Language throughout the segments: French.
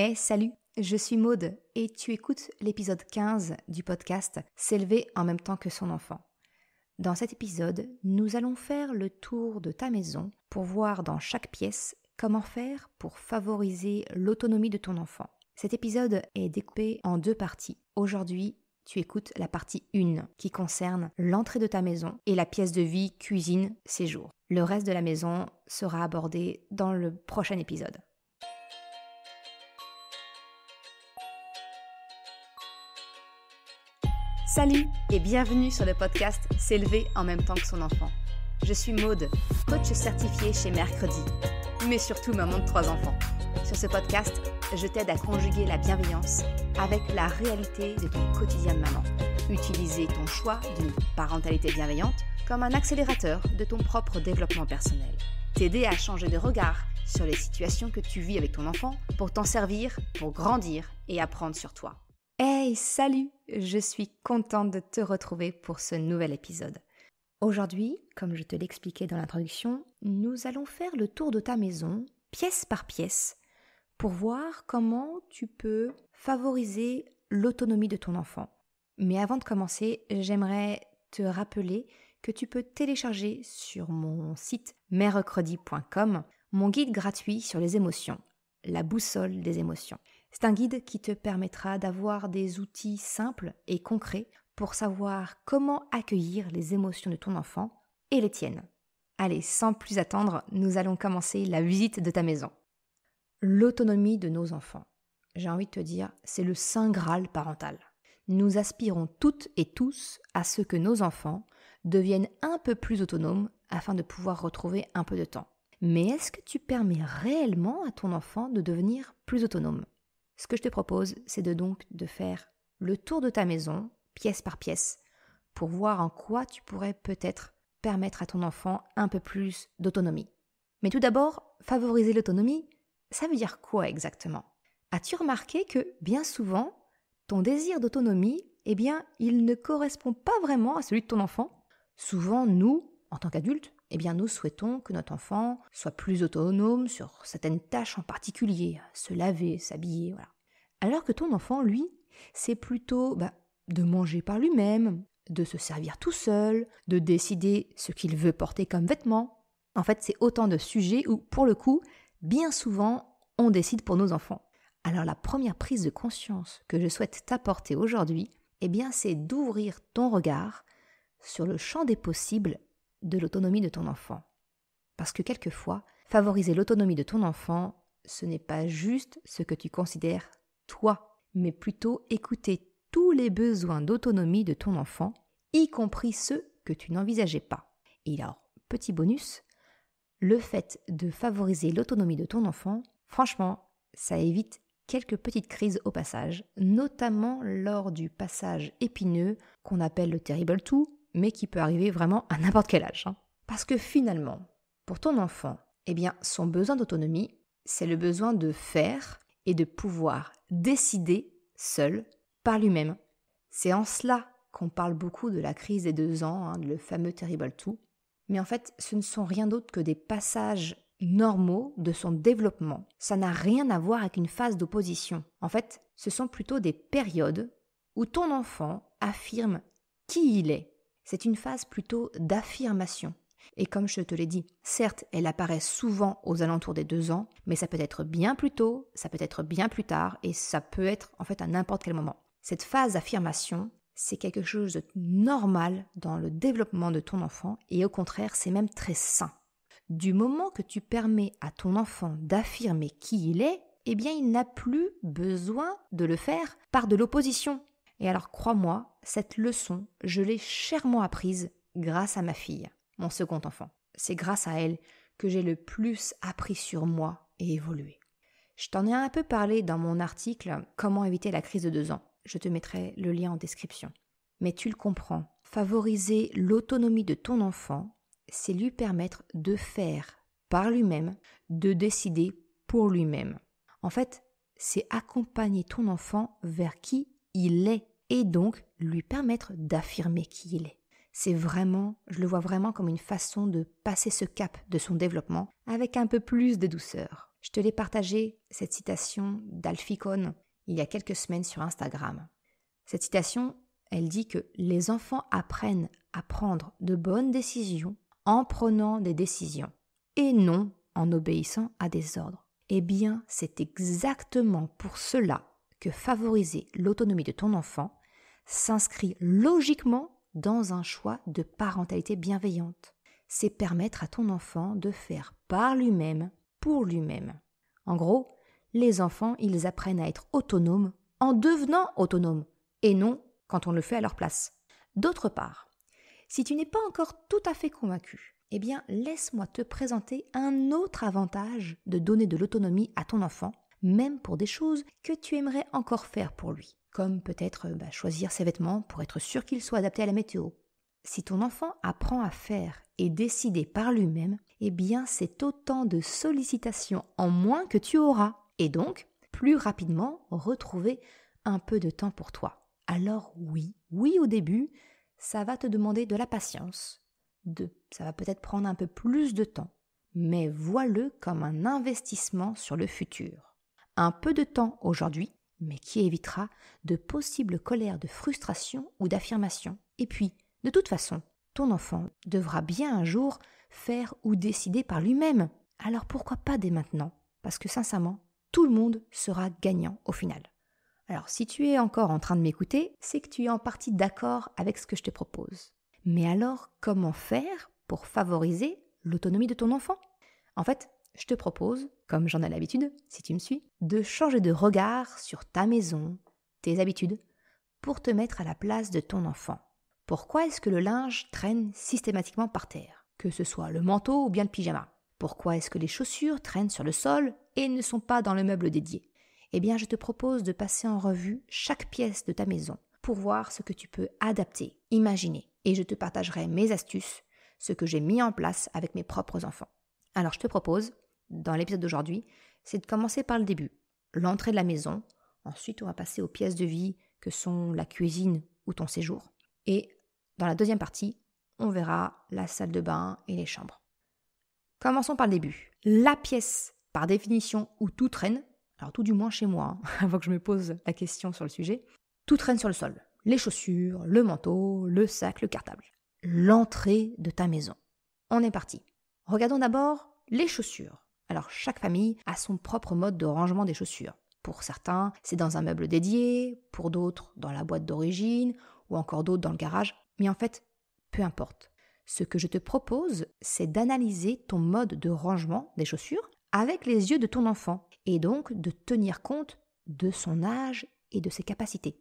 Eh, salut, je suis Maude et tu écoutes l'épisode 15 du podcast S'élever en même temps que son enfant. Dans cet épisode, nous allons faire le tour de ta maison pour voir dans chaque pièce comment faire pour favoriser l'autonomie de ton enfant. Cet épisode est découpé en deux parties. Aujourd'hui, tu écoutes la partie 1 qui concerne l'entrée de ta maison et la pièce de vie, cuisine, séjour. Le reste de la maison sera abordé dans le prochain épisode. Salut et bienvenue sur le podcast S'élever en même temps que son enfant. Je suis Maude, coach certifié chez Mercredi, mais surtout maman de trois enfants. Sur ce podcast, je t'aide à conjuguer la bienveillance avec la réalité de ton quotidien de maman. Utiliser ton choix d'une parentalité bienveillante comme un accélérateur de ton propre développement personnel. T'aider à changer de regard sur les situations que tu vis avec ton enfant pour t'en servir, pour grandir et apprendre sur toi salut Je suis contente de te retrouver pour ce nouvel épisode. Aujourd'hui, comme je te l'expliquais dans l'introduction, nous allons faire le tour de ta maison, pièce par pièce, pour voir comment tu peux favoriser l'autonomie de ton enfant. Mais avant de commencer, j'aimerais te rappeler que tu peux télécharger sur mon site mercredi.com mon guide gratuit sur les émotions, la boussole des émotions. C'est un guide qui te permettra d'avoir des outils simples et concrets pour savoir comment accueillir les émotions de ton enfant et les tiennes. Allez, sans plus attendre, nous allons commencer la visite de ta maison. L'autonomie de nos enfants. J'ai envie de te dire, c'est le saint Graal parental. Nous aspirons toutes et tous à ce que nos enfants deviennent un peu plus autonomes afin de pouvoir retrouver un peu de temps. Mais est-ce que tu permets réellement à ton enfant de devenir plus autonome ce que je te propose, c'est de donc de faire le tour de ta maison, pièce par pièce, pour voir en quoi tu pourrais peut-être permettre à ton enfant un peu plus d'autonomie. Mais tout d'abord, favoriser l'autonomie, ça veut dire quoi exactement As-tu remarqué que bien souvent, ton désir d'autonomie, eh bien, il ne correspond pas vraiment à celui de ton enfant Souvent, nous, en tant qu'adultes, eh bien nous souhaitons que notre enfant soit plus autonome sur certaines tâches en particulier, se laver, s'habiller, voilà. Alors que ton enfant, lui, c'est plutôt bah, de manger par lui-même, de se servir tout seul, de décider ce qu'il veut porter comme vêtement. En fait, c'est autant de sujets où, pour le coup, bien souvent, on décide pour nos enfants. Alors la première prise de conscience que je souhaite t'apporter aujourd'hui, eh bien c'est d'ouvrir ton regard sur le champ des possibles de l'autonomie de ton enfant. Parce que quelquefois, favoriser l'autonomie de ton enfant, ce n'est pas juste ce que tu considères toi, mais plutôt écouter tous les besoins d'autonomie de ton enfant, y compris ceux que tu n'envisageais pas. Et alors, petit bonus, le fait de favoriser l'autonomie de ton enfant, franchement, ça évite quelques petites crises au passage, notamment lors du passage épineux qu'on appelle le terrible tout mais qui peut arriver vraiment à n'importe quel âge. Hein. Parce que finalement, pour ton enfant, eh bien, son besoin d'autonomie, c'est le besoin de faire et de pouvoir décider seul, par lui-même. C'est en cela qu'on parle beaucoup de la crise des deux ans, hein, le fameux terrible tout. Mais en fait, ce ne sont rien d'autre que des passages normaux de son développement. Ça n'a rien à voir avec une phase d'opposition. En fait, ce sont plutôt des périodes où ton enfant affirme qui il est c'est une phase plutôt d'affirmation. Et comme je te l'ai dit, certes, elle apparaît souvent aux alentours des deux ans, mais ça peut être bien plus tôt, ça peut être bien plus tard, et ça peut être en fait à n'importe quel moment. Cette phase d'affirmation, c'est quelque chose de normal dans le développement de ton enfant, et au contraire, c'est même très sain. Du moment que tu permets à ton enfant d'affirmer qui il est, eh bien il n'a plus besoin de le faire par de l'opposition. Et alors crois-moi, cette leçon, je l'ai chèrement apprise grâce à ma fille, mon second enfant. C'est grâce à elle que j'ai le plus appris sur moi et évolué. Je t'en ai un peu parlé dans mon article Comment éviter la crise de deux ans. Je te mettrai le lien en description. Mais tu le comprends, favoriser l'autonomie de ton enfant, c'est lui permettre de faire par lui-même, de décider pour lui-même. En fait, c'est accompagner ton enfant vers qui il est et donc lui permettre d'affirmer qui il est. C'est vraiment, je le vois vraiment comme une façon de passer ce cap de son développement avec un peu plus de douceur. Je te l'ai partagé, cette citation d'Alphicone, il y a quelques semaines sur Instagram. Cette citation, elle dit que les enfants apprennent à prendre de bonnes décisions en prenant des décisions et non en obéissant à des ordres. Eh bien, c'est exactement pour cela que favoriser l'autonomie de ton enfant s'inscrit logiquement dans un choix de parentalité bienveillante. C'est permettre à ton enfant de faire par lui-même, pour lui-même. En gros, les enfants, ils apprennent à être autonomes en devenant autonomes, et non quand on le fait à leur place. D'autre part, si tu n'es pas encore tout à fait convaincu, eh bien laisse-moi te présenter un autre avantage de donner de l'autonomie à ton enfant, même pour des choses que tu aimerais encore faire pour lui, comme peut-être euh, bah, choisir ses vêtements pour être sûr qu'ils soient adaptés à la météo. Si ton enfant apprend à faire et décider par lui-même, eh bien c'est autant de sollicitations en moins que tu auras, et donc plus rapidement retrouver un peu de temps pour toi. Alors oui, oui au début, ça va te demander de la patience, de, ça va peut-être prendre un peu plus de temps, mais vois-le comme un investissement sur le futur un peu de temps aujourd'hui, mais qui évitera de possibles colères de frustration ou d'affirmation. Et puis, de toute façon, ton enfant devra bien un jour faire ou décider par lui-même. Alors pourquoi pas dès maintenant Parce que sincèrement, tout le monde sera gagnant au final. Alors si tu es encore en train de m'écouter, c'est que tu es en partie d'accord avec ce que je te propose. Mais alors comment faire pour favoriser l'autonomie de ton enfant En fait, je te propose, comme j'en ai l'habitude, si tu me suis, de changer de regard sur ta maison, tes habitudes, pour te mettre à la place de ton enfant. Pourquoi est-ce que le linge traîne systématiquement par terre Que ce soit le manteau ou bien le pyjama Pourquoi est-ce que les chaussures traînent sur le sol et ne sont pas dans le meuble dédié Eh bien, je te propose de passer en revue chaque pièce de ta maison pour voir ce que tu peux adapter, imaginer, et je te partagerai mes astuces, ce que j'ai mis en place avec mes propres enfants. Alors, je te propose dans l'épisode d'aujourd'hui, c'est de commencer par le début, l'entrée de la maison. Ensuite, on va passer aux pièces de vie que sont la cuisine ou ton séjour. Et dans la deuxième partie, on verra la salle de bain et les chambres. Commençons par le début. La pièce, par définition, où tout traîne, alors tout du moins chez moi, hein, avant que je me pose la question sur le sujet, tout traîne sur le sol. Les chaussures, le manteau, le sac, le cartable. L'entrée de ta maison. On est parti. Regardons d'abord les chaussures. Alors chaque famille a son propre mode de rangement des chaussures. Pour certains, c'est dans un meuble dédié, pour d'autres, dans la boîte d'origine, ou encore d'autres dans le garage. Mais en fait, peu importe. Ce que je te propose, c'est d'analyser ton mode de rangement des chaussures avec les yeux de ton enfant, et donc de tenir compte de son âge et de ses capacités.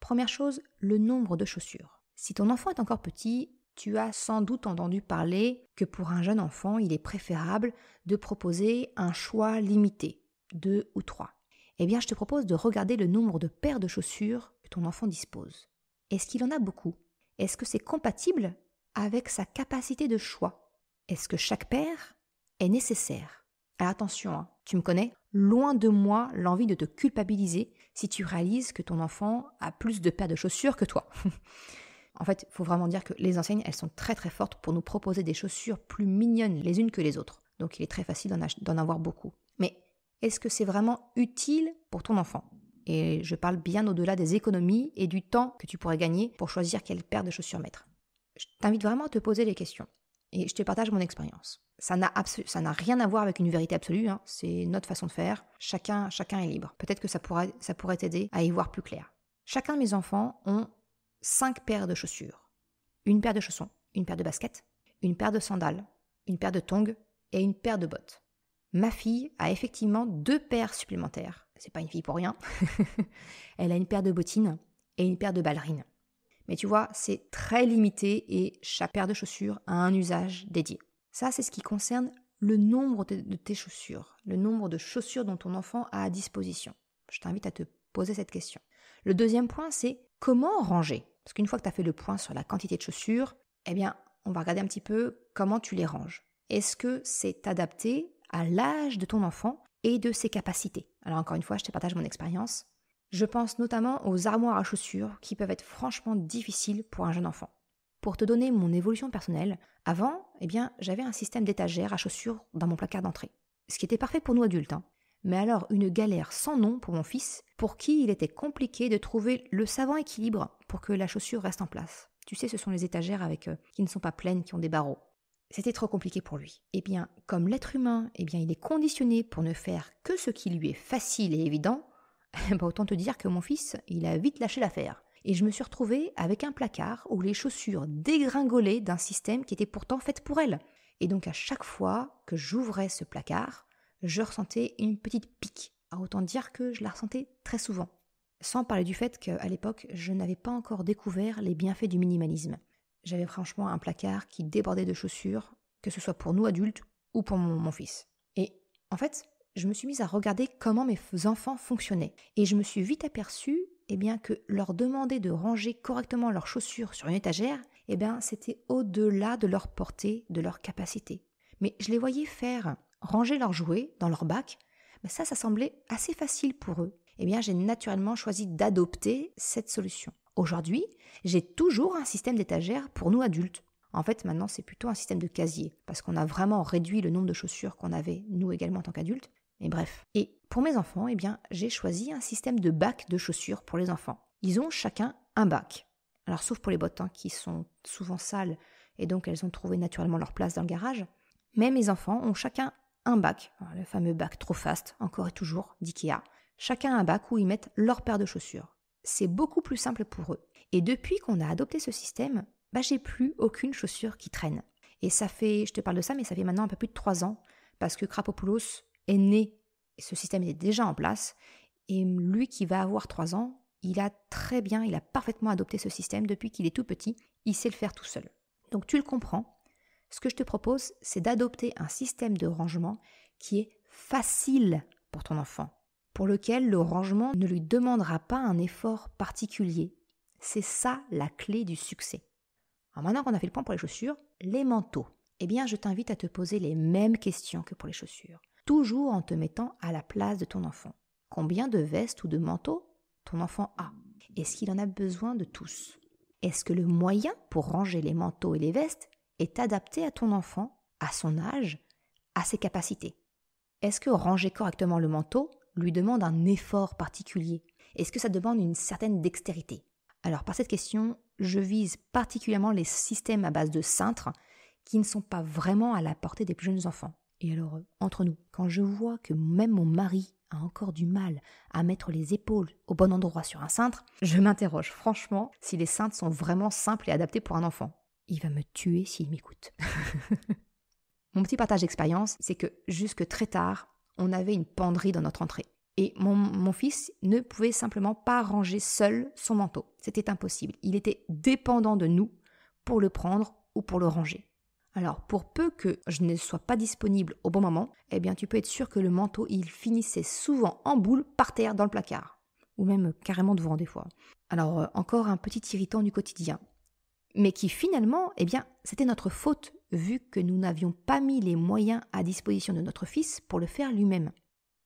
Première chose, le nombre de chaussures. Si ton enfant est encore petit, tu as sans doute entendu parler que pour un jeune enfant, il est préférable de proposer un choix limité, deux ou trois. Eh bien, je te propose de regarder le nombre de paires de chaussures que ton enfant dispose. Est-ce qu'il en a beaucoup Est-ce que c'est compatible avec sa capacité de choix Est-ce que chaque paire est nécessaire Alors attention, hein, tu me connais Loin de moi l'envie de te culpabiliser si tu réalises que ton enfant a plus de paires de chaussures que toi. En fait, il faut vraiment dire que les enseignes, elles sont très très fortes pour nous proposer des chaussures plus mignonnes les unes que les autres. Donc il est très facile d'en avoir beaucoup. Mais est-ce que c'est vraiment utile pour ton enfant Et je parle bien au-delà des économies et du temps que tu pourrais gagner pour choisir quelle paire de chaussures mettre. Je t'invite vraiment à te poser les questions. Et je te partage mon expérience. Ça n'a rien à voir avec une vérité absolue, hein. c'est notre façon de faire. Chacun, chacun est libre. Peut-être que ça pourrait ça pourrait t'aider à y voir plus clair. Chacun de mes enfants ont Cinq paires de chaussures. Une paire de chaussons, une paire de baskets, une paire de sandales, une paire de tongs et une paire de bottes. Ma fille a effectivement deux paires supplémentaires. C'est pas une fille pour rien. Elle a une paire de bottines et une paire de ballerines. Mais tu vois, c'est très limité et chaque paire de chaussures a un usage dédié. Ça, c'est ce qui concerne le nombre de tes chaussures, le nombre de chaussures dont ton enfant a à disposition. Je t'invite à te poser cette question. Le deuxième point, c'est comment ranger parce qu'une fois que tu as fait le point sur la quantité de chaussures, eh bien, on va regarder un petit peu comment tu les ranges. Est-ce que c'est adapté à l'âge de ton enfant et de ses capacités Alors encore une fois, je te partage mon expérience. Je pense notamment aux armoires à chaussures qui peuvent être franchement difficiles pour un jeune enfant. Pour te donner mon évolution personnelle, avant, eh bien, j'avais un système d'étagères à chaussures dans mon placard d'entrée. Ce qui était parfait pour nous adultes, hein mais alors une galère sans nom pour mon fils, pour qui il était compliqué de trouver le savant équilibre pour que la chaussure reste en place. Tu sais, ce sont les étagères avec euh, qui ne sont pas pleines, qui ont des barreaux. C'était trop compliqué pour lui. Eh bien, comme l'être humain, eh bien, il est conditionné pour ne faire que ce qui lui est facile et évident. Bah, autant te dire que mon fils, il a vite lâché l'affaire. Et je me suis retrouvée avec un placard où les chaussures dégringolaient d'un système qui était pourtant fait pour elle. Et donc à chaque fois que j'ouvrais ce placard, je ressentais une petite pique. à autant dire que je la ressentais très souvent. Sans parler du fait qu'à l'époque, je n'avais pas encore découvert les bienfaits du minimalisme. J'avais franchement un placard qui débordait de chaussures, que ce soit pour nous adultes ou pour mon, fils. Et en fait, je me suis mise à regarder comment mes enfants fonctionnaient. Et je me suis vite aperçue eh bien, que leur demander de ranger correctement leurs chaussures sur une étagère, eh bien, c'était au-delà de leur portée, de leur capacité. Mais je les voyais faire ranger leurs jouets dans leur bac, mais bah, ça, ça semblait assez facile pour eux. Eh bien, j'ai naturellement choisi d'adopter cette solution. Aujourd'hui, j'ai toujours un système d'étagères pour nous adultes. En fait, maintenant, c'est plutôt un système de casier, parce qu'on a vraiment réduit le nombre de chaussures qu'on avait, nous également en tant qu'adultes. Mais bref. Et pour mes enfants, eh bien, j'ai choisi un système de bac de chaussures pour les enfants. Ils ont chacun un bac. Alors, sauf pour les bottes, hein, qui sont souvent sales, et donc elles ont trouvé naturellement leur place dans le garage. Mais mes enfants ont chacun un bac, hein, le fameux bac trop fast, encore et toujours, d'IKEA. Chacun un bac où ils mettent leur paire de chaussures. C'est beaucoup plus simple pour eux. Et depuis qu'on a adopté ce système, bah, j'ai plus aucune chaussure qui traîne. Et ça fait, je te parle de ça, mais ça fait maintenant un peu plus de trois ans, parce que Krapopoulos est né, ce système est déjà en place, et lui qui va avoir trois ans, il a très bien, il a parfaitement adopté ce système depuis qu'il est tout petit, il sait le faire tout seul. Donc tu le comprends, ce que je te propose, c'est d'adopter un système de rangement qui est facile pour ton enfant, pour lequel le rangement ne lui demandera pas un effort particulier. C'est ça la clé du succès. maintenant qu'on a fait le point pour les chaussures, les manteaux. Eh bien, je t'invite à te poser les mêmes questions que pour les chaussures, toujours en te mettant à la place de ton enfant. Combien de vestes ou de manteaux ton enfant a Est-ce qu'il en a besoin de tous Est-ce que le moyen pour ranger les manteaux et les vestes est adapté à ton enfant, à son âge, à ses capacités. Est-ce que ranger correctement le manteau lui demande un effort particulier Est-ce que ça demande une certaine dextérité Alors par cette question, je vise particulièrement les systèmes à base de cintres qui ne sont pas vraiment à la portée des plus jeunes enfants. Et alors, euh, entre nous, quand je vois que même mon mari a encore du mal à mettre les épaules au bon endroit sur un cintre, je m'interroge franchement si les cintres sont vraiment simples et adaptés pour un enfant il va me tuer s'il m'écoute. mon petit partage d'expérience, c'est que jusque très tard, on avait une penderie dans notre entrée. Et mon, fils ne pouvait simplement pas ranger seul son manteau. C'était impossible. Il était dépendant de nous pour le prendre ou pour le ranger. Alors, pour peu que je ne sois pas disponible au bon moment, eh bien, tu peux être sûr que le manteau, il finissait souvent en boule par terre dans le placard. Ou même carrément devant des fois. Alors, euh, encore un petit irritant du quotidien mais qui finalement, eh bien, c'était notre faute, vu que nous n'avions pas mis les moyens à disposition de notre fils pour le faire lui-même.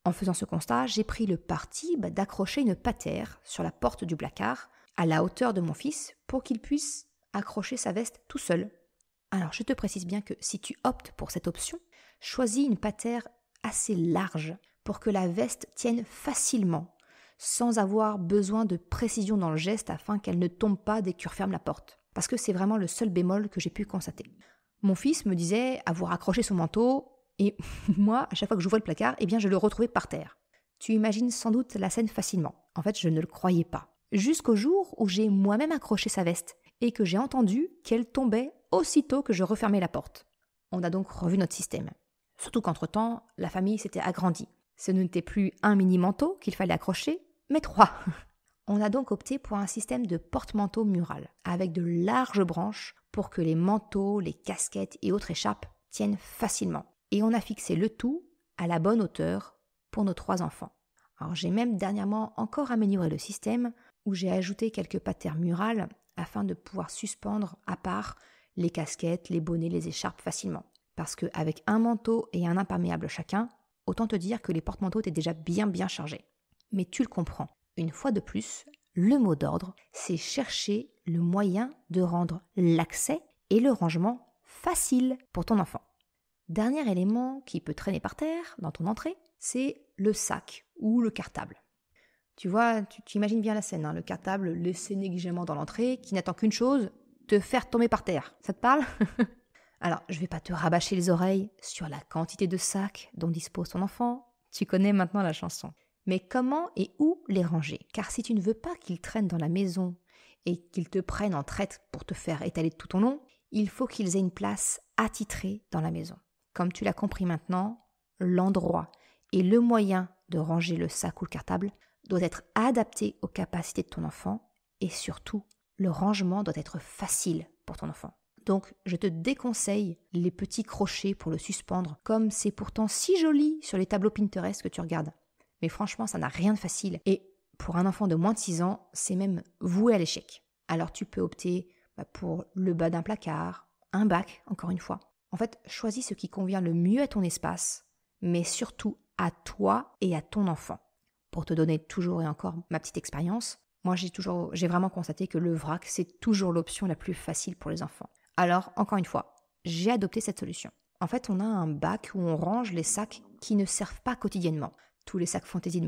En faisant ce constat, j'ai pris le parti bah, d'accrocher une patère sur la porte du placard, à la hauteur de mon fils, pour qu'il puisse accrocher sa veste tout seul. Alors je te précise bien que si tu optes pour cette option, choisis une patère assez large pour que la veste tienne facilement, sans avoir besoin de précision dans le geste afin qu'elle ne tombe pas dès que tu refermes la porte parce que c'est vraiment le seul bémol que j'ai pu constater. Mon fils me disait avoir accroché son manteau, et moi, à chaque fois que j'ouvrais le placard, eh bien, je le retrouvais par terre. Tu imagines sans doute la scène facilement. En fait, je ne le croyais pas. Jusqu'au jour où j'ai moi-même accroché sa veste et que j'ai entendu qu'elle tombait aussitôt que je refermais la porte. On a donc revu notre système. Surtout qu'entre-temps, la famille s'était agrandie. Ce n'était plus un mini manteau qu'il fallait accrocher, mais trois. On a donc opté pour un système de porte-manteau mural, avec de larges branches pour que les manteaux, les casquettes et autres écharpes tiennent facilement. Et on a fixé le tout à la bonne hauteur pour nos trois enfants. Alors j'ai même dernièrement encore amélioré le système où j'ai ajouté quelques patères murales afin de pouvoir suspendre à part les casquettes, les bonnets, les écharpes facilement. Parce qu'avec un manteau et un imperméable chacun, autant te dire que les porte-manteaux étaient déjà bien bien chargés. Mais tu le comprends, une fois de plus, le mot d'ordre, c'est chercher le moyen de rendre l'accès et le rangement facile pour ton enfant. Dernier élément qui peut traîner par terre dans ton entrée, c'est le sac ou le cartable. Tu vois, tu, imagines bien la scène, hein. le cartable laissé négligemment dans l'entrée qui n'attend qu'une chose, te faire tomber par terre. Ça te parle Alors, je vais pas te rabâcher les oreilles sur la quantité de sacs dont dispose ton enfant, tu connais maintenant la chanson mais comment et où les ranger Car si tu ne veux pas qu'ils traînent dans la maison et qu'ils te prennent en traite pour te faire étaler tout ton long, il faut qu'ils aient une place attitrée dans la maison. Comme tu l'as compris maintenant, l'endroit et le moyen de ranger le sac ou le cartable doit être adapté aux capacités de ton enfant et surtout, le rangement doit être facile pour ton enfant. Donc, je te déconseille les petits crochets pour le suspendre, comme c'est pourtant si joli sur les tableaux Pinterest que tu regardes franchement, ça n'a rien de facile. Et pour un enfant de moins de 6 ans, c'est même voué à l'échec. Alors tu peux opter bah, pour le bas d'un placard, un bac, encore une fois. En fait, choisis ce qui convient le mieux à ton espace, mais surtout à toi et à ton enfant. Pour te donner toujours et encore ma petite expérience, moi j'ai toujours, j'ai vraiment constaté que le vrac, c'est toujours l'option la plus facile pour les enfants. Alors, encore une fois, j'ai adopté cette solution. En fait, on a un bac où on range les sacs qui ne servent pas quotidiennement tous les sacs fantaisie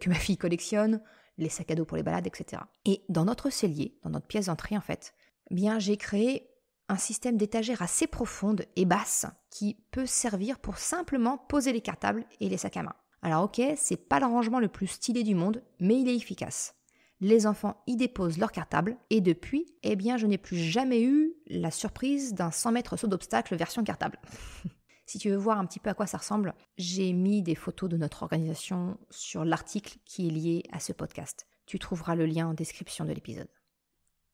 que ma fille collectionne, les sacs à dos pour les balades, etc. Et dans notre cellier, dans notre pièce d'entrée en fait, eh bien j'ai créé un système d'étagères assez profonde et basse qui peut servir pour simplement poser les cartables et les sacs à main. Alors ok, c'est pas le rangement le plus stylé du monde, mais il est efficace. Les enfants y déposent leurs cartables et depuis, eh bien, je n'ai plus jamais eu la surprise d'un 100 mètres saut d'obstacle version cartable. Si tu veux voir un petit peu à quoi ça ressemble, j'ai mis des photos de notre organisation sur l'article qui est lié à ce podcast. Tu trouveras le lien en description de l'épisode.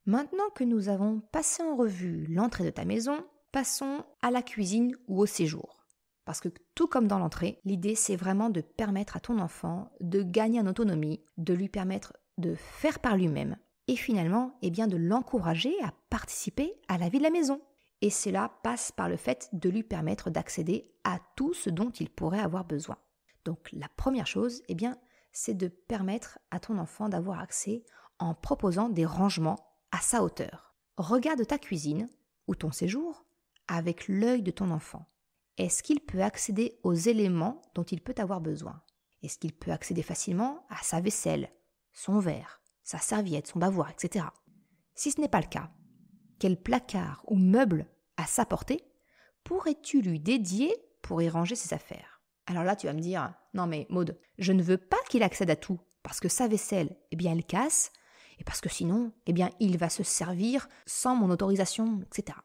Maintenant que nous avons passé en revue l'entrée de ta maison, passons à la cuisine ou au séjour. Parce que tout comme dans l'entrée, l'idée c'est vraiment de permettre à ton enfant de gagner en autonomie, de lui permettre de faire par lui-même et finalement eh bien de l'encourager à participer à la vie de la maison et cela passe par le fait de lui permettre d'accéder à tout ce dont il pourrait avoir besoin. Donc la première chose, eh bien, c'est de permettre à ton enfant d'avoir accès en proposant des rangements à sa hauteur. Regarde ta cuisine ou ton séjour avec l'œil de ton enfant. Est-ce qu'il peut accéder aux éléments dont il peut avoir besoin Est-ce qu'il peut accéder facilement à sa vaisselle, son verre, sa serviette, son bavoir, etc. Si ce n'est pas le cas, quel placard ou meuble à sa portée pourrais-tu lui dédier pour y ranger ses affaires Alors là, tu vas me dire, non mais Maude, je ne veux pas qu'il accède à tout, parce que sa vaisselle, eh bien elle casse, et parce que sinon, eh bien il va se servir sans mon autorisation, etc.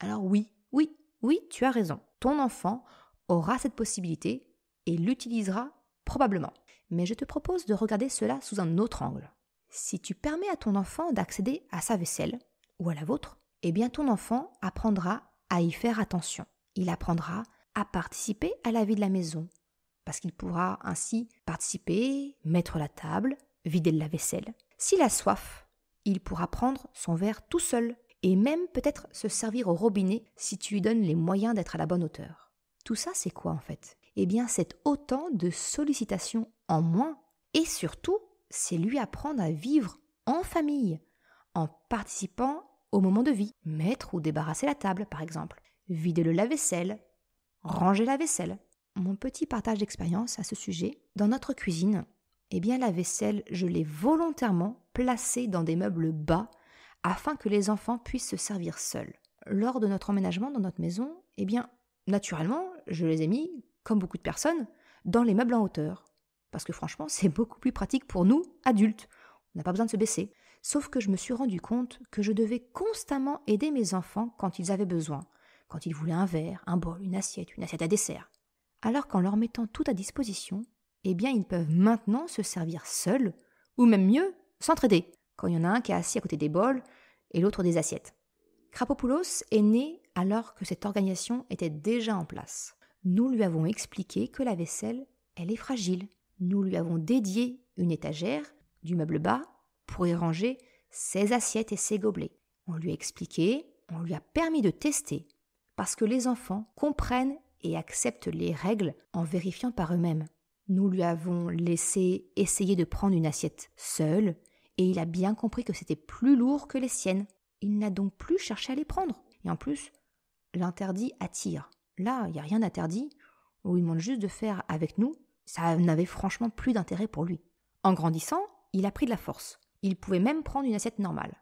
Alors oui, oui, oui, tu as raison. Ton enfant aura cette possibilité et l'utilisera probablement. Mais je te propose de regarder cela sous un autre angle. Si tu permets à ton enfant d'accéder à sa vaisselle, ou à la vôtre, eh bien ton enfant apprendra à y faire attention. Il apprendra à participer à la vie de la maison, parce qu'il pourra ainsi participer, mettre la table, vider de la vaisselle. S'il a soif, il pourra prendre son verre tout seul, et même peut-être se servir au robinet si tu lui donnes les moyens d'être à la bonne hauteur. Tout ça, c'est quoi en fait Eh bien, c'est autant de sollicitations en moins, et surtout, c'est lui apprendre à vivre en famille, en participant au moment de vie. Mettre ou débarrasser la table, par exemple. Vider le lave-vaisselle. Ranger la vaisselle. Mon petit partage d'expérience à ce sujet. Dans notre cuisine, eh bien la vaisselle, je l'ai volontairement placée dans des meubles bas afin que les enfants puissent se servir seuls. Lors de notre emménagement dans notre maison, eh bien naturellement, je les ai mis, comme beaucoup de personnes, dans les meubles en hauteur. Parce que franchement, c'est beaucoup plus pratique pour nous, adultes. On n'a pas besoin de se baisser sauf que je me suis rendu compte que je devais constamment aider mes enfants quand ils avaient besoin, quand ils voulaient un verre, un bol, une assiette, une assiette à dessert. Alors qu'en leur mettant tout à disposition, eh bien ils peuvent maintenant se servir seuls, ou même mieux, s'entraider, quand il y en a un qui est assis à côté des bols et l'autre des assiettes. Krapopoulos est né alors que cette organisation était déjà en place. Nous lui avons expliqué que la vaisselle, elle est fragile. Nous lui avons dédié une étagère, du meuble bas pour y ranger ses assiettes et ses gobelets. On lui a expliqué, on lui a permis de tester, parce que les enfants comprennent et acceptent les règles en vérifiant par eux-mêmes. Nous lui avons laissé essayer de prendre une assiette seule, et il a bien compris que c'était plus lourd que les siennes. Il n'a donc plus cherché à les prendre. Et en plus, l'interdit attire. Là, il n'y a rien d'interdit. On lui demande juste de faire avec nous. Ça n'avait franchement plus d'intérêt pour lui. En grandissant, il a pris de la force. Il pouvait même prendre une assiette normale.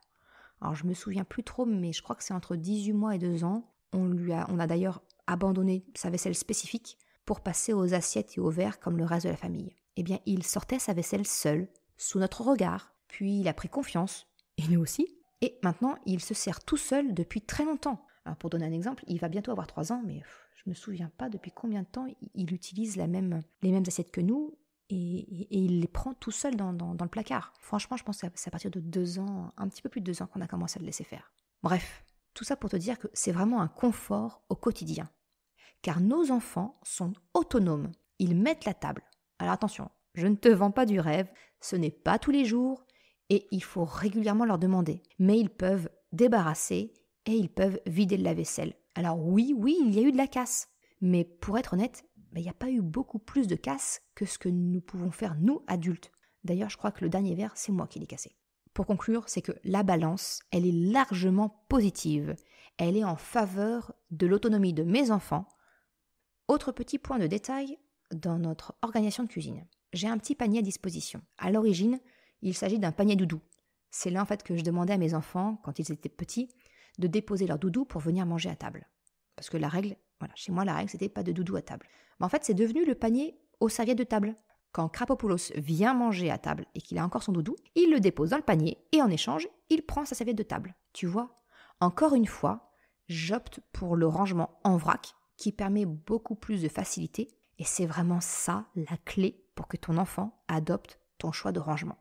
Alors je me souviens plus trop, mais je crois que c'est entre 18 mois et 2 ans. On lui a, on a d'ailleurs abandonné sa vaisselle spécifique pour passer aux assiettes et aux verres comme le reste de la famille. Eh bien, il sortait sa vaisselle seul, sous notre regard, puis il a pris confiance, et nous aussi. Et maintenant, il se sert tout seul depuis très longtemps. Alors pour donner un exemple, il va bientôt avoir 3 ans, mais je me souviens pas depuis combien de temps il utilise les mêmes assiettes que nous et, il les prend tout seul dans, dans le placard. Franchement, je pense que c'est à partir de deux ans, un petit peu plus de deux ans, qu'on a commencé à le laisser faire. Bref, tout ça pour te dire que c'est vraiment un confort au quotidien. Car nos enfants sont autonomes, ils mettent la table. Alors attention, je ne te vends pas du rêve, ce n'est pas tous les jours, et il faut régulièrement leur demander. Mais ils peuvent débarrasser et ils peuvent vider le lave-vaisselle. Alors oui, oui, il y a eu de la casse. Mais pour être honnête, il n'y a pas eu beaucoup plus de casse que ce que nous pouvons faire nous adultes. D'ailleurs, je crois que le dernier verre, c'est moi qui l'ai cassé. Pour conclure, c'est que la balance, elle est largement positive. Elle est en faveur de l'autonomie de mes enfants. Autre petit point de détail dans notre organisation de cuisine. J'ai un petit panier à disposition. À l'origine, il s'agit d'un panier doudou. C'est là en fait que je demandais à mes enfants, quand ils étaient petits, de déposer leur doudou pour venir manger à table. Parce que la règle, chez moi, la règle, c'était pas de doudou à table. Mais en fait, c'est devenu le panier aux serviettes de table. Quand Krapopoulos vient manger à table et qu'il a encore son doudou, il le dépose dans le panier et en échange, il prend sa serviette de table. Tu vois Encore une fois, j'opte pour le rangement en vrac qui permet beaucoup plus de facilité et c'est vraiment ça la clé pour que ton enfant adopte ton choix de rangement.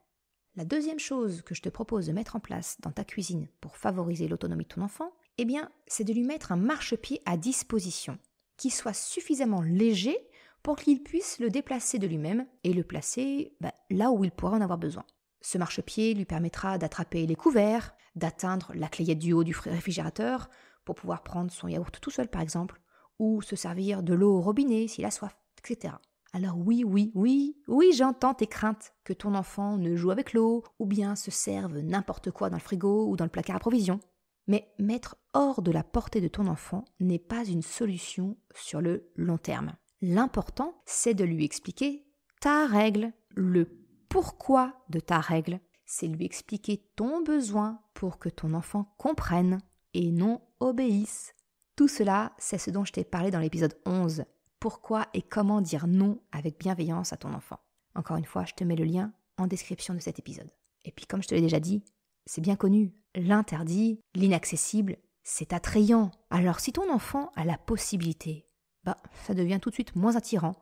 La deuxième chose que je te propose de mettre en place dans ta cuisine pour favoriser l'autonomie de ton enfant, eh bien, c'est de lui mettre un marchepied à disposition, qui soit suffisamment léger pour qu'il puisse le déplacer de lui-même et le placer bah, là où il pourra en avoir besoin. Ce marchepied lui permettra d'attraper les couverts, d'atteindre la clayette du haut du réfrigérateur pour pouvoir prendre son yaourt tout seul par exemple, ou se servir de l'eau au robinet s'il a soif, etc. Alors oui, oui, oui, oui, j'entends tes craintes que ton enfant ne joue avec l'eau, ou bien se serve n'importe quoi dans le frigo ou dans le placard à provisions. Mais mettre hors de la portée de ton enfant n'est pas une solution sur le long terme. L'important, c'est de lui expliquer ta règle, le pourquoi de ta règle. C'est lui expliquer ton besoin pour que ton enfant comprenne et non obéisse. Tout cela, c'est ce dont je t'ai parlé dans l'épisode 11. Pourquoi et comment dire non avec bienveillance à ton enfant. Encore une fois, je te mets le lien en description de cet épisode. Et puis comme je te l'ai déjà dit, c'est bien connu, l'interdit, l'inaccessible, c'est attrayant. Alors si ton enfant a la possibilité, bah ça devient tout de suite moins attirant,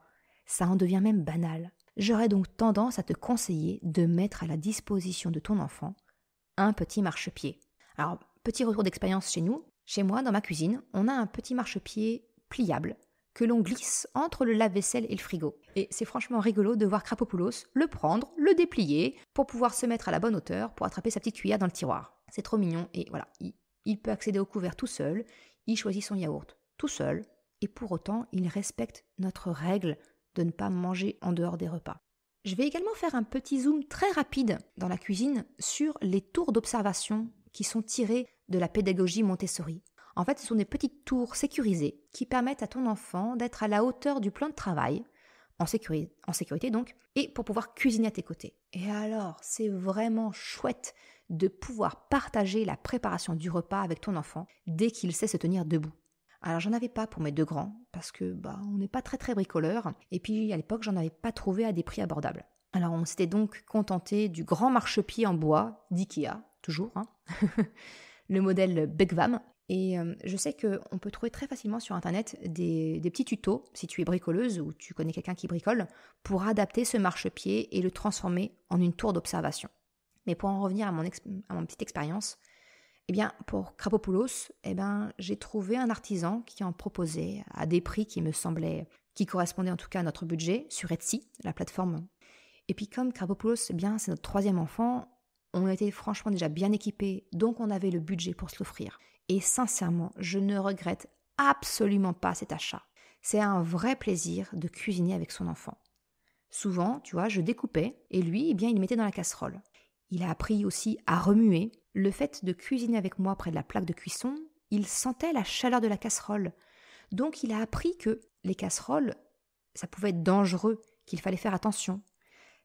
ça en devient même banal. J'aurais donc tendance à te conseiller de mettre à la disposition de ton enfant un petit marchepied. Alors, petit retour d'expérience chez nous, chez moi dans ma cuisine, on a un petit marchepied pliable que l'on glisse entre le lave-vaisselle et le frigo. Et c'est franchement rigolo de voir Krapopoulos le prendre, le déplier, pour pouvoir se mettre à la bonne hauteur pour attraper sa petite cuillère dans le tiroir. C'est trop mignon et voilà, il, peut accéder au couvert tout seul, il choisit son yaourt tout seul et pour autant il respecte notre règle de ne pas manger en dehors des repas. Je vais également faire un petit zoom très rapide dans la cuisine sur les tours d'observation qui sont tirés de la pédagogie Montessori. En fait, ce sont des petites tours sécurisées qui permettent à ton enfant d'être à la hauteur du plan de travail en, sécurité, donc, et pour pouvoir cuisiner à tes côtés. Et alors, c'est vraiment chouette de pouvoir partager la préparation du repas avec ton enfant dès qu'il sait se tenir debout. Alors j'en avais pas pour mes deux grands parce que bah on n'est pas très très bricoleur et puis à l'époque j'en avais pas trouvé à des prix abordables. Alors on s'était donc contenté du grand marchepied en bois d'IKEA toujours, hein. le modèle Begvam. Et euh, je sais qu'on peut trouver très facilement sur Internet des, petits tutos, si tu es bricoleuse ou tu connais quelqu'un qui bricole, pour adapter ce marchepied et le transformer en une tour d'observation. Mais pour en revenir à mon, petite expérience, eh pour Krapopoulos, eh ben, j'ai trouvé un artisan qui en proposait à des prix qui me semblaient, qui correspondaient en tout cas à notre budget, sur Etsy, la plateforme. Et puis comme Krapopoulos, eh bien, c'est notre troisième enfant, on était franchement déjà bien équipés, donc on avait le budget pour se l'offrir. Et sincèrement, je ne regrette absolument pas cet achat. C'est un vrai plaisir de cuisiner avec son enfant. Souvent, tu vois, je découpais et lui, eh bien, il mettait dans la casserole. Il a appris aussi à remuer. Le fait de cuisiner avec moi près de la plaque de cuisson, il sentait la chaleur de la casserole. Donc il a appris que les casseroles, ça pouvait être dangereux, qu'il fallait faire attention.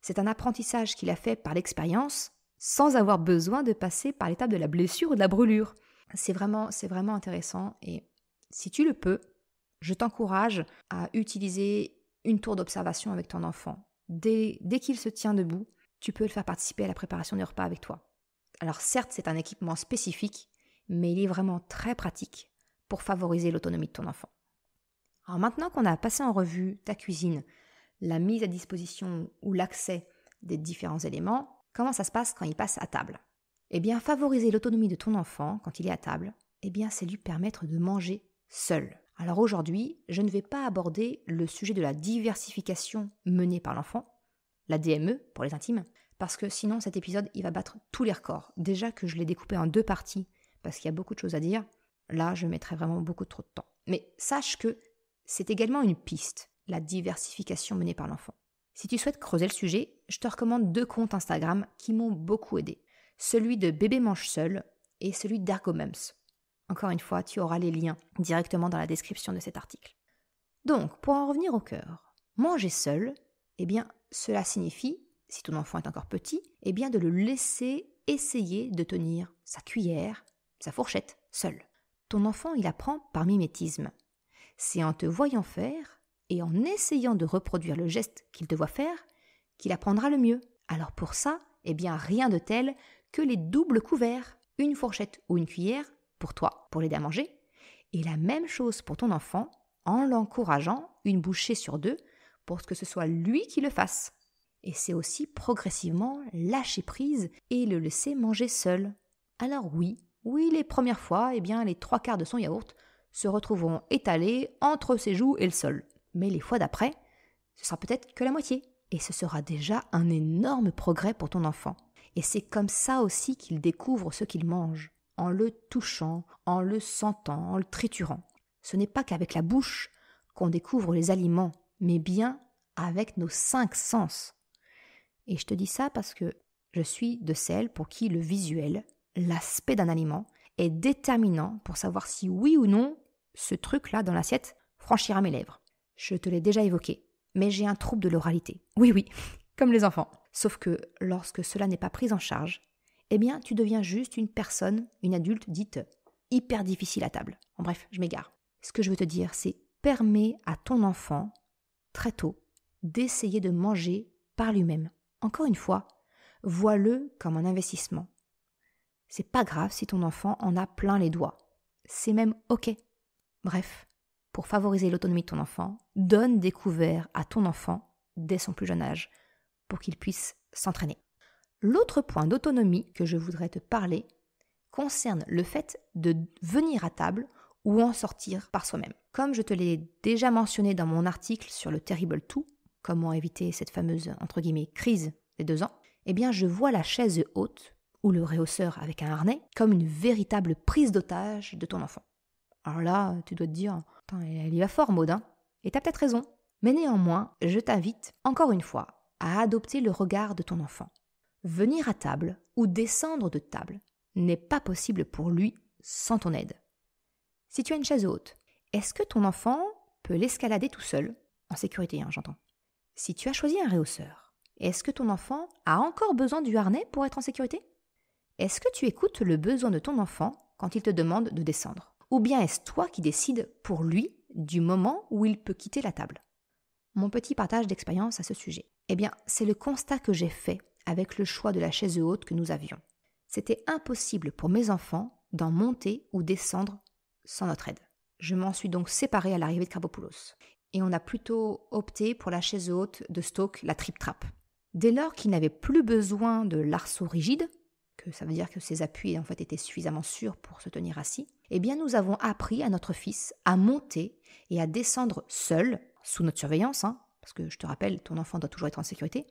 C'est un apprentissage qu'il a fait par l'expérience, sans avoir besoin de passer par l'étape de la blessure ou de la brûlure. C'est vraiment, c'est vraiment intéressant et si tu le peux, je t'encourage à utiliser une tour d'observation avec ton enfant. Dès, qu'il se tient debout, tu peux le faire participer à la préparation du repas avec toi. Alors certes, c'est un équipement spécifique, mais il est vraiment très pratique pour favoriser l'autonomie de ton enfant. Alors maintenant qu'on a passé en revue ta cuisine, la mise à disposition ou l'accès des différents éléments, comment ça se passe quand il passe à table eh bien, favoriser l'autonomie de ton enfant quand il est à table, eh bien, c'est lui permettre de manger seul. Alors aujourd'hui, je ne vais pas aborder le sujet de la diversification menée par l'enfant, la DME pour les intimes, parce que sinon cet épisode, il va battre tous les records. Déjà que je l'ai découpé en deux parties, parce qu'il y a beaucoup de choses à dire, là, je mettrai vraiment beaucoup trop de temps. Mais sache que c'est également une piste, la diversification menée par l'enfant. Si tu souhaites creuser le sujet, je te recommande deux comptes Instagram qui m'ont beaucoup aidé celui de Bébé Mange Seul et celui d'Argomums. Encore une fois, tu auras les liens directement dans la description de cet article. Donc, pour en revenir au cœur, manger seul, eh bien, cela signifie, si ton enfant est encore petit, eh bien, de le laisser essayer de tenir sa cuillère, sa fourchette, seul. Ton enfant, il apprend par mimétisme. C'est en te voyant faire et en essayant de reproduire le geste qu'il te voit faire qu'il apprendra le mieux. Alors pour ça, eh bien, rien de tel que les doubles couverts, une fourchette ou une cuillère pour toi, pour l'aider à manger, et la même chose pour ton enfant en l'encourageant une bouchée sur deux pour que ce soit lui qui le fasse. Et c'est aussi progressivement lâcher prise et le laisser manger seul. Alors oui, oui, les premières fois, eh bien, les trois quarts de son yaourt se retrouveront étalés entre ses joues et le sol. Mais les fois d'après, ce sera peut-être que la moitié. Et ce sera déjà un énorme progrès pour ton enfant. Et c'est comme ça aussi qu'il découvre ce qu'il mange, en le touchant, en le sentant, en le triturant. Ce n'est pas qu'avec la bouche qu'on découvre les aliments, mais bien avec nos cinq sens. Et je te dis ça parce que je suis de celles pour qui le visuel, l'aspect d'un aliment, est déterminant pour savoir si oui ou non ce truc-là dans l'assiette franchira mes lèvres. Je te l'ai déjà évoqué, mais j'ai un trouble de l'oralité. Oui, oui, comme les enfants. Sauf que lorsque cela n'est pas pris en charge, eh bien tu deviens juste une personne, une adulte dite hyper difficile à table. En bref, je m'égare. Ce que je veux te dire, c'est permets à ton enfant, très tôt, d'essayer de manger par lui-même. Encore une fois, vois-le comme un investissement. C'est pas grave si ton enfant en a plein les doigts. C'est même OK. Bref, pour favoriser l'autonomie de ton enfant, donne des couverts à ton enfant dès son plus jeune âge pour qu'il puisse s'entraîner. L'autre point d'autonomie que je voudrais te parler concerne le fait de venir à table ou en sortir par soi-même. Comme je te l'ai déjà mentionné dans mon article sur le terrible tout, comment éviter cette fameuse entre guillemets crise des deux ans, eh bien je vois la chaise haute ou le rehausseur avec un harnais comme une véritable prise d'otage de ton enfant. Alors là, tu dois te dire, elle y va fort Maud, hein Et t'as peut-être raison. Mais néanmoins, je t'invite, encore une fois, à adopter le regard de ton enfant. Venir à table ou descendre de table n'est pas possible pour lui sans ton aide. Si tu as une chaise haute, est-ce que ton enfant peut l'escalader tout seul En sécurité, hein, j'entends. Si tu as choisi un réhausseur, est-ce que ton enfant a encore besoin du harnais pour être en sécurité Est-ce que tu écoutes le besoin de ton enfant quand il te demande de descendre Ou bien est-ce toi qui décides pour lui du moment où il peut quitter la table Mon petit partage d'expérience à ce sujet. Eh bien, c'est le constat que j'ai fait avec le choix de la chaise haute que nous avions. C'était impossible pour mes enfants d'en monter ou descendre sans notre aide. Je m'en suis donc séparée à l'arrivée de Carbopoulos. Et on a plutôt opté pour la chaise haute de Stoke, la trip trap. Dès lors qu'il n'avait plus besoin de l'arceau rigide, que ça veut dire que ses appuis en fait étaient suffisamment sûrs pour se tenir assis, eh bien nous avons appris à notre fils à monter et à descendre seul, sous notre surveillance, hein, parce que je te rappelle, ton enfant doit toujours être en sécurité,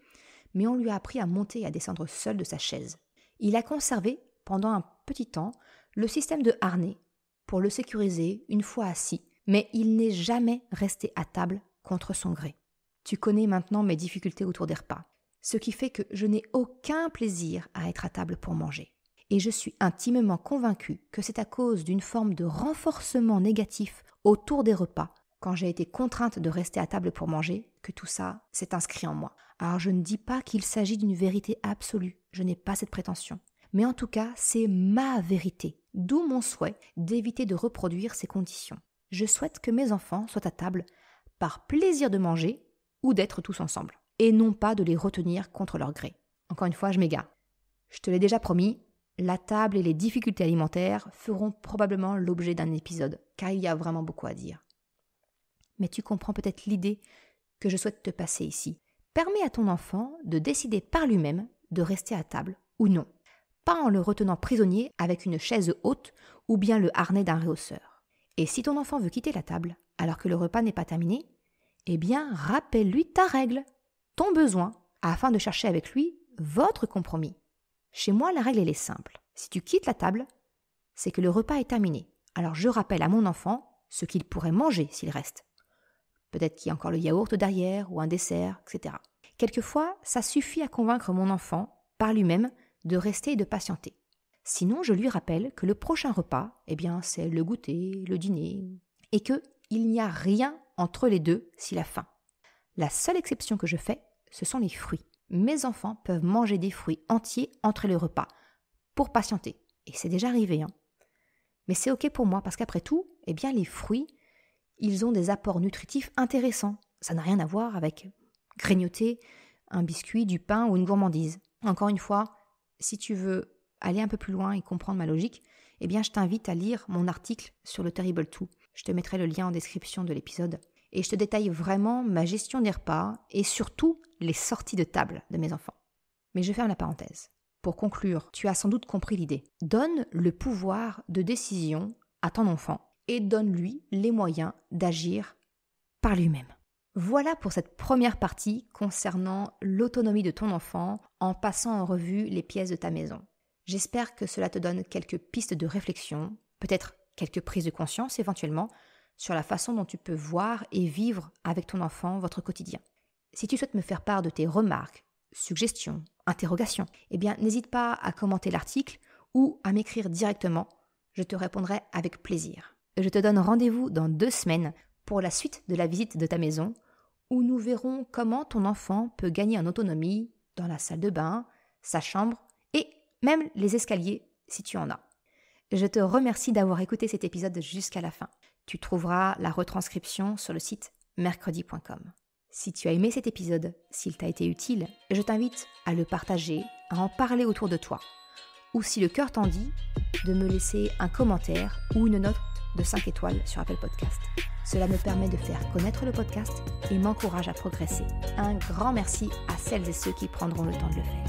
mais on lui a appris à monter et à descendre seul de sa chaise. Il a conservé, pendant un petit temps, le système de harnais pour le sécuriser une fois assis, mais il n'est jamais resté à table contre son gré. Tu connais maintenant mes difficultés autour des repas, ce qui fait que je n'ai aucun plaisir à être à table pour manger. Et je suis intimement convaincue que c'est à cause d'une forme de renforcement négatif autour des repas quand j'ai été contrainte de rester à table pour manger, que tout ça s'est inscrit en moi. Alors je ne dis pas qu'il s'agit d'une vérité absolue, je n'ai pas cette prétention. Mais en tout cas, c'est ma vérité, d'où mon souhait d'éviter de reproduire ces conditions. Je souhaite que mes enfants soient à table par plaisir de manger ou d'être tous ensemble, et non pas de les retenir contre leur gré. Encore une fois, je m'égare. Je te l'ai déjà promis, la table et les difficultés alimentaires feront probablement l'objet d'un épisode, car il y a vraiment beaucoup à dire mais tu comprends peut-être l'idée que je souhaite te passer ici. Permets à ton enfant de décider par lui-même de rester à table ou non, pas en le retenant prisonnier avec une chaise haute ou bien le harnais d'un rehausseur. Et si ton enfant veut quitter la table alors que le repas n'est pas terminé, eh bien rappelle-lui ta règle, ton besoin, afin de chercher avec lui votre compromis. Chez moi, la règle, elle est simple. Si tu quittes la table, c'est que le repas est terminé. Alors je rappelle à mon enfant ce qu'il pourrait manger s'il reste. Peut-être qu'il y a encore le yaourt derrière ou un dessert, etc. Quelquefois, ça suffit à convaincre mon enfant, par lui-même, de rester et de patienter. Sinon, je lui rappelle que le prochain repas, eh bien, c'est le goûter, le dîner, et que il n'y a rien entre les deux s'il a faim. La seule exception que je fais, ce sont les fruits. Mes enfants peuvent manger des fruits entiers entre les repas, pour patienter. Et c'est déjà arrivé, hein. Mais c'est ok pour moi parce qu'après tout, eh bien, les fruits, ils ont des apports nutritifs intéressants. Ça n'a rien à voir avec grignoter un biscuit, du pain ou une gourmandise. Encore une fois, si tu veux aller un peu plus loin et comprendre ma logique, eh bien je t'invite à lire mon article sur le Terrible Tout. Je te mettrai le lien en description de l'épisode. Et je te détaille vraiment ma gestion des repas et surtout les sorties de table de mes enfants. Mais je ferme la parenthèse. Pour conclure, tu as sans doute compris l'idée. Donne le pouvoir de décision à ton enfant et donne-lui les moyens d'agir par lui-même. Voilà pour cette première partie concernant l'autonomie de ton enfant en passant en revue les pièces de ta maison. J'espère que cela te donne quelques pistes de réflexion, peut-être quelques prises de conscience éventuellement, sur la façon dont tu peux voir et vivre avec ton enfant votre quotidien. Si tu souhaites me faire part de tes remarques, suggestions, interrogations, eh bien n'hésite pas à commenter l'article ou à m'écrire directement, je te répondrai avec plaisir. Je te donne rendez-vous dans deux semaines pour la suite de la visite de ta maison, où nous verrons comment ton enfant peut gagner en autonomie dans la salle de bain, sa chambre et même les escaliers si tu en as. Je te remercie d'avoir écouté cet épisode jusqu'à la fin. Tu trouveras la retranscription sur le site mercredi.com. Si tu as aimé cet épisode, s'il t'a été utile, je t'invite à le partager, à en parler autour de toi. Ou si le cœur t'en dit, de me laisser un commentaire ou une note de 5 étoiles sur Apple Podcast. Cela me permet de faire connaître le podcast et m'encourage à progresser. Un grand merci à celles et ceux qui prendront le temps de le faire.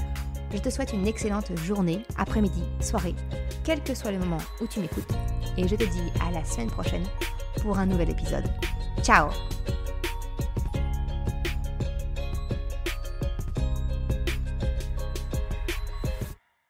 Je te souhaite une excellente journée, après-midi, soirée, quel que soit le moment où tu m'écoutes. Et je te dis à la semaine prochaine pour un nouvel épisode. Ciao